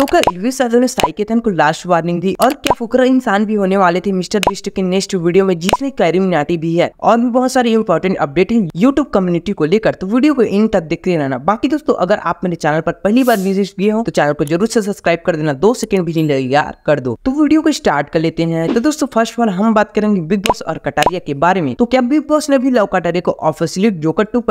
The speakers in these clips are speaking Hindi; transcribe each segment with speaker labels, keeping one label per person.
Speaker 1: तो क्या इलविस ने साइकेतन को लास्ट वार्निंग दी और क्या फुकरा इंसान भी होने वाले थे मिस्टर बिस्ट के नेक्स्ट वीडियो में जिसमें नाटी भी है और भी बहुत सारे इंपॉर्टेंट अपडेट है यूट्यूब कम्युनिटी को लेकर तो वीडियो को इन तक देखते रहना बाकी दोस्तों अगर आप मेरे चैनल पर पहली बार विजिट किए हो तो चैनल को जरूर से सब्सक्राइब कर देना दो सेकंड भी नहीं लगेगा यार कर दो तो वीडियो को स्टार्ट कर लेते हैं तो दोस्तों फर्स्ट पर हम बात करेंगे बिग बॉस और कटारिया के बारे में तो क्या बिग बॉस ने भी लव कटारिया को ऑफिसियली जोकर टू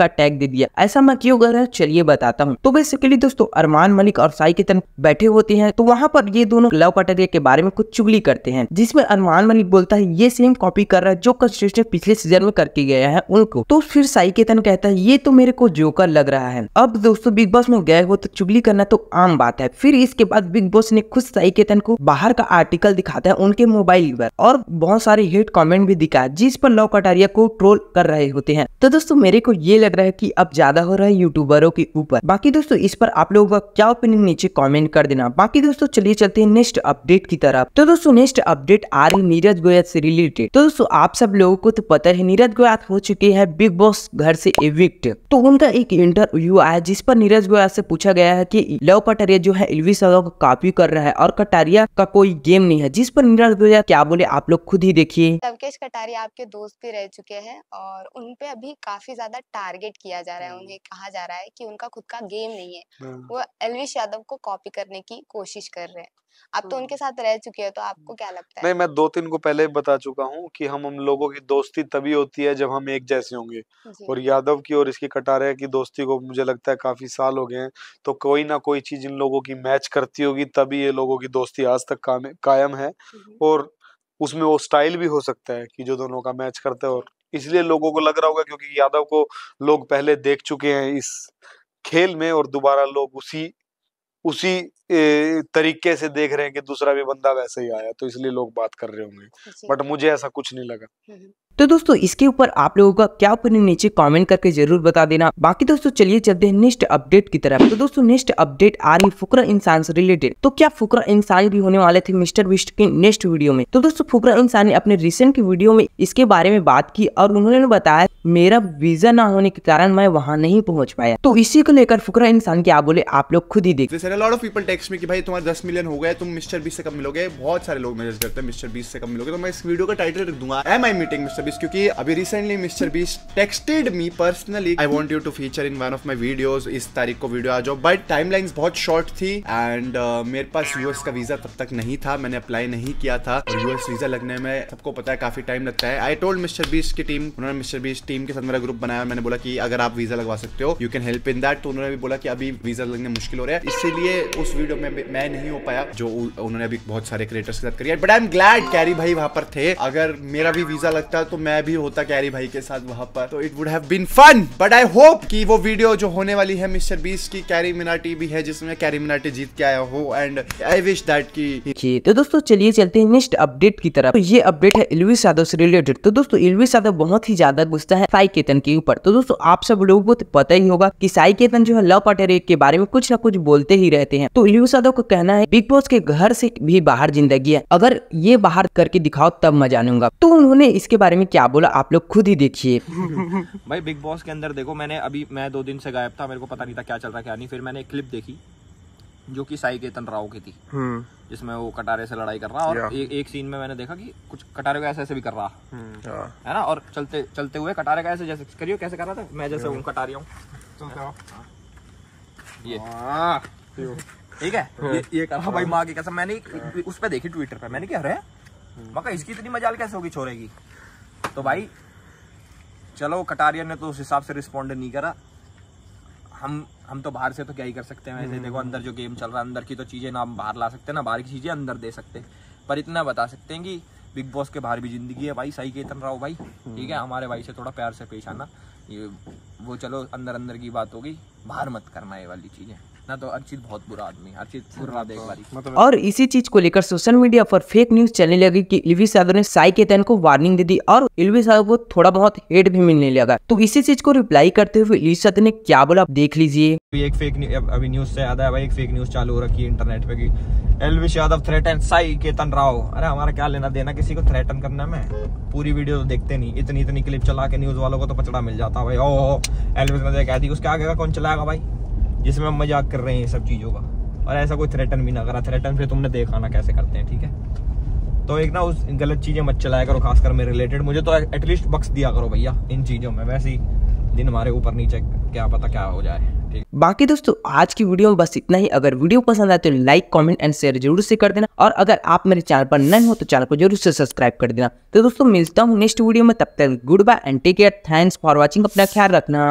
Speaker 1: का टैग दे दिया ऐसा मैं क्यों कर रहा चलिए बताता हूँ तो बेसिकली दोस्तों अरमान मलिक और साई बैठे होते हैं तो वहां पर ये दोनों लव कटारिया के बारे में कुछ चुगली करते हैं जिसमें अनुमान मलिक बोलता है ये सेम कॉपी कर रहा है जो कंस्टिट्यूशन पिछले सीजन में करके गया है उनको तो फिर साई केतन कहता है ये तो मेरे को जोकर लग रहा है अब दोस्तों बिग बॉस में गए हो तो चुगली करना तो आम बात है फिर इसके बाद बिग बॉस ने खुद साई केतन को बाहर का आर्टिकल दिखाता है उनके मोबाइल पर और बहुत सारे हिट कॉमेंट भी है जिस पर लव कटारिया को ट्रोल कर रहे होते हैं तो दोस्तों मेरे को ये लग रहा है की अब ज्यादा हो रहा है यूट्यूबरों के ऊपर बाकी दोस्तों इस पर आप लोगों का क्या ओपिनियन नीचे कॉमेंट कमेंट कर देना बाकी दोस्तों चलिए चलते हैं नेक्स्ट अपडेट की तरफ तो दोस्तों नेक्स्ट अपडेट आ रही नीरज गोयल से रिलेटेड तो दोस्तों आप सब लोगों को तो पता है नीरज गोयल हो चुके हैं बिग बॉस घर से इविक्ट तो उनका एक इंटरव्यू आया जिस पर नीरज गोयल से पूछा गया है की लव कटारिया जो है एलवी सगा को कॉपी कर रहा है और कटारिया का कोई गेम नहीं है जिस पर नीरज गोयल क्या बोले आप लोग खुद ही देखिए लवकेश कटारिया आपके दोस्त भी रह चुके हैं और उनपे अभी काफी ज्यादा टारगेट किया जा रहा है हम्म। उन्हें कहा जा रहा है की उनका खुद का गेम नहीं है हाँ। वो एलविश यादव को कॉपी करने की कोशिश कर रहे हैं आप तो उनके हम्म। साथ रह चुके हैं तो आपको क्या लगता
Speaker 2: है नहीं मैं दो तीन को पहले बता चुका हूँ कि हम हम लोगों की दोस्ती तभी होती है जब हम एक जैसे होंगे और यादव की और इसकी कटारे की दोस्ती को मुझे लगता है काफी साल हो गए हैं तो कोई ना कोई चीज इन लोगों की मैच करती होगी तभी ये लोगों की दोस्ती आज तक कायम है हम्म। और उसमें वो स्टाइल भी हो सकता है कि जो दोनों का मैच करता है और इसलिए लोगों को लग रहा होगा क्योंकि यादव को लोग पहले देख चुके हैं इस खेल में और दोबारा लोग उसी उसी तरीके से देख रहे हैं कि दूसरा भी बंदा वैसे ही आया तो इसलिए लोग बात कर रहे होंगे बट मुझे ऐसा कुछ नहीं लगा
Speaker 1: तो दोस्तों इसके ऊपर आप लोगों का क्या ओपिनियन नीचे कमेंट करके जरूर बता देना बाकी दोस्तों चलिए चलते हैं नेक्स्ट अपडेट की तरफ तो दोस्तों नेक्स्ट अपडेट आ रही फुकरा इंसान से रिलेटेड तो क्या फुकरा इंसान भी होने वाले थे मिस्टर विस्ट के नेक्स्ट वीडियो में तो दोस्तों फुकरा इंसान ने अपने रिसेंट वीडियो में इसके बारे में बात की और उन्होंने बताया मेरा वीजा ना होने के कारण मैं वहाँ नहीं पहुँच पाया तो इसी को लेकर फुकरा इंसान क्या बोले आप लोग खुद ही देखते
Speaker 2: तुम्हारे दस मिलियन हो गए तुम मिस्टर बीस से कम मिलोगे बहुत सारे लोग मैसेज करते हैं मिस्टर बीस से कम मिलोगे तो मैं इस वीडियो का टाइटल रख दूंगा बीस क्योंकि अभी recently mister Beast texted me personally I want you to feature in one of my videos इस तारीख को वीडियो आ जाओ बट टाइम लाइन बहुत शॉर्ट थी एंड uh, मेरे पास यूएस का वीजा तब तक नहीं था मैंने अप्लाई नहीं किया था और यूएस वीजा लगने में सबको पता है काफी टाइम लगता है आई टोल्ड मिस्टर बीस की टीम उन्होंने मिस्टर बीस टीम के साथ मेरा ग्रुप बनाया मैंने बोला कि अगर आप वीजा लगवा सकते हो you can help in that तो उन्होंने भी बोला कि अभी वीजा लगने मुश्किल हो रहा है इसीलिए उस वीडियो में मैं नहीं हो पाया जो उन्होंने अभी बहुत सारे क्रिएटर्स के साथ करी but I am glad Carry भाई वहां पर थे अगर मेरा भी वीजा लगता तो तो मैं भी होता कैरी भाई के साथ वहां पर तो it would have been fun but I hope कि वो वीडियो जो होने वाली है मिस्टर बीस की कैरी मिनाटी भी है जिसमें कैरी मिनाटी जीत के आया
Speaker 1: हो एंड आई विश दैट की तो दोस्तों चलिए चलते हैं नेक्स्ट अपडेट की तरफ तो ये अपडेट है इलविस यादव से रिलेटेड तो दोस्तों इलविस यादव बहुत ही ज्यादा गुस्सा है साई केतन के ऊपर तो दोस्तों आप सब लोगों को तो पता ही होगा की साई केतन जो है लव पटेरे के बारे में कुछ ना कुछ बोलते ही रहते हैं तो इलविस यादव का कहना है बिग बॉस के घर से भी बाहर जिंदगी है अगर ये बाहर करके दिखाओ तब मजा लूंगा तो उन्होंने इसके बारे में मैंने क्या बोला आप लोग खुद ही देखिए
Speaker 3: भाई बिग बॉस के अंदर देखो मैंने अभी मैं दो दिन से गायब था मेरे को पता नहीं था क्या चल रहा क्या नहीं फिर मैंने एक क्लिप देखी जो कि साई केतन राव की थी हम्म। जिसमें वो कटारे से लड़ाई कर रहा और ए, एक सीन में मैंने देखा कि कुछ कटारे को ऐसे ऐसे भी कर रहा हम्म। है ना और चलते चलते हुए कटारे का ऐसे जैसे करियो कैसे कर रहा था मैं जैसे हूँ कटारिया
Speaker 2: हूँ
Speaker 3: ये ठीक है हाँ। ये, ये कर रहा भाई माँ की कैसा मैंने उस पर देखी ट्विटर पर मैंने क्या अरे मका हम्म। इसकी इतनी मजाल कैसे होगी छोरेगी तो भाई चलो कटारिया ने तो उस हिसाब से रिस्पॉन्ड नहीं करा हम हम तो बाहर से तो क्या ही कर सकते हैं वैसे हम्म। देखो अंदर जो गेम चल रहा है अंदर की तो चीज़ें ना हम बाहर ला सकते हैं ना बाहर की चीज़ें अंदर दे सकते हैं पर इतना बता सकते हैं कि बिग बॉस के बाहर भी जिंदगी है भाई सही केतन राव भाई ठीक है हम्म। हमारे भाई से थोड़ा प्यार से पेश आना ये वो चलो अंदर अंदर की बात होगी बाहर मत करना ये वाली चीज़ें ना तो अर्चित बहुत बुरा आदमी अर्चित बुरा
Speaker 1: दे एक मतलब और इसी चीज को लेकर सोशल मीडिया पर फेक न्यूज चलने लगी कि इल्विस यादव ने साई केतन को वार्निंग दे दी और इल्विस यादव को थोड़ा बहुत हेट भी मिलने लगा तो इसी चीज को रिप्लाई करते हुए इल्विस यादव ने क्या बोला देख लीजिए
Speaker 3: एक फेक अभी न्यूज से याद है भाई एक फेक न्यूज चालू हो रखी है इंटरनेट पे की एलविश यादव थ्रेटन साई केतन राव अरे हमारा क्या लेना देना किसी को थ्रेटन करना में पूरी वीडियो तो देखते नहीं इतनी इतनी क्लिप चला के न्यूज वालों को तो पचड़ा मिल जाता भाई ओ एलविश ने तो कह दी उसके आगे का कौन चलाएगा भाई जिसमें हम मजाक कर रहे हैं ये सब चीज़ों का और ऐसा कोई थ्रेटन भी ना करा थ्रेटन फिर तुमने देखा ना कैसे करते हैं ठीक है तो एक ना उस गलत चीज़ें मत चलाया करो खासकर मेरे रिलेटेड मुझे तो एटलीस्ट बक्स दिया करो भैया इन चीज़ों में वैसे ही दिन हमारे ऊपर नीचे क्या पता क्या हो जाए
Speaker 1: बाकी दोस्तों आज की वीडियो में बस इतना ही अगर वीडियो पसंद आए तो लाइक कमेंट एंड शेयर जरूर से कर देना और अगर आप मेरे चैनल पर नए हो तो चैनल को जरूर से सब्सक्राइब कर देना तो दोस्तों मिलता हूँ नेक्स्ट वीडियो में तब तक good bye and take care thanks for watching अपना ख्याल रखना